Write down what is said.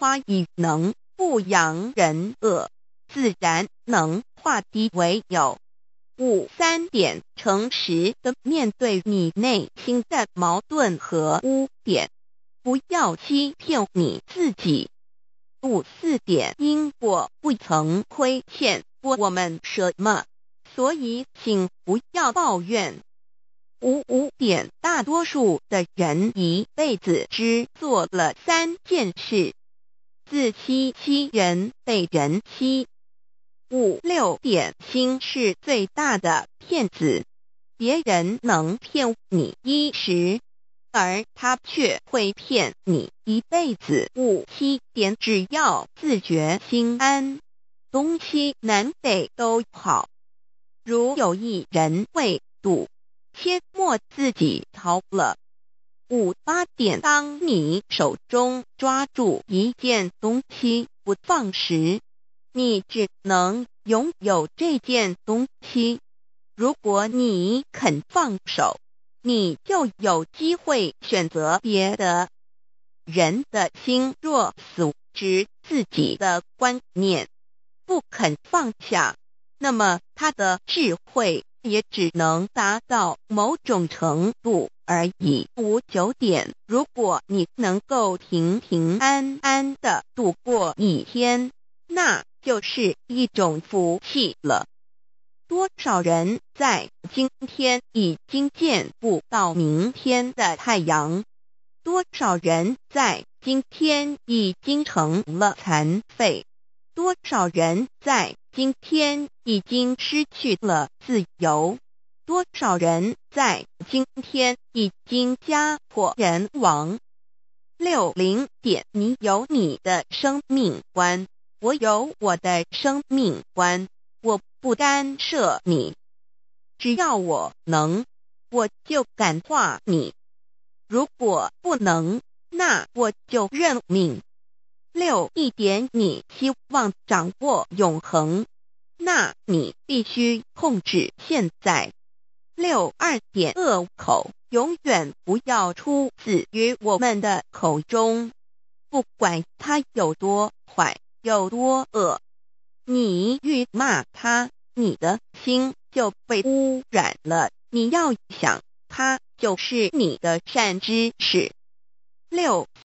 花以能不扬人恶，自然能化敌为友。五三点诚实的面对你内心的矛盾和污点，不要欺骗你自己。五四点因果不曾亏欠过我们什么，所以请不要抱怨。五五点大多数的人一辈子只做了三件事。自欺欺人被人欺，五六点心是最大的骗子。别人能骗你一时，而他却会骗你一辈子。五七点只要自觉心安，东西南北都好。如有一人未赌，切莫自己逃了。五八点，当你手中抓住一件东西不放时，你只能拥有这件东西。如果你肯放手，你就有机会选择别的。人的心若死之自己的观念，不肯放下，那么他的智慧。也只能达到某种程度而已。五九点，如果你能够平平安安的度过一天，那就是一种福气了。多少人在今天已经见不到明天的太阳？多少人在今天已经成了残废？多少人在？今天已经失去了自由，多少人在今天已经家破人亡。六零点，你有你的生命观，我有我的生命观，我不干涉你，只要我能，我就感化你；如果不能，那我就认命。六一点，你希望掌握永恒，那你必须控制现在。六二点，恶口永远不要出自于我们的口中，不管它有多坏，有多恶。你欲骂他，你的心就被污染了。你要想他，就是你的善知识。六。